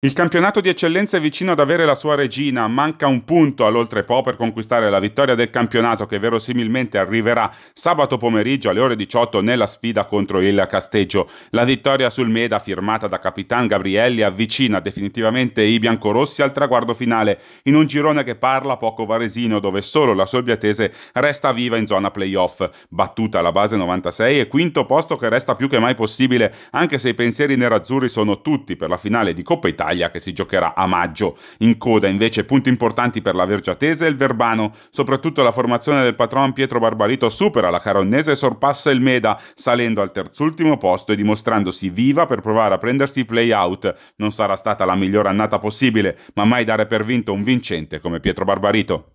Il campionato di eccellenza è vicino ad avere la sua regina, manca un punto all'oltrepo per conquistare la vittoria del campionato che verosimilmente arriverà sabato pomeriggio alle ore 18 nella sfida contro il Casteggio. La vittoria sul Meda firmata da Capitan Gabrielli avvicina definitivamente i biancorossi al traguardo finale in un girone che parla poco varesino dove solo la Sorbiatese resta viva in zona playoff, battuta la base 96 e quinto posto che resta più che mai possibile anche se i pensieri nerazzurri sono tutti per la finale di Coppa Italia Italia che si giocherà a maggio. In coda invece punti importanti per la Vergiatese e il Verbano, soprattutto la formazione del patron Pietro Barbarito supera la Caronnese e sorpassa il Meda, salendo al terzultimo posto e dimostrandosi viva per provare a prendersi i play-out. Non sarà stata la migliore annata possibile, ma mai dare per vinto un vincente come Pietro Barbarito.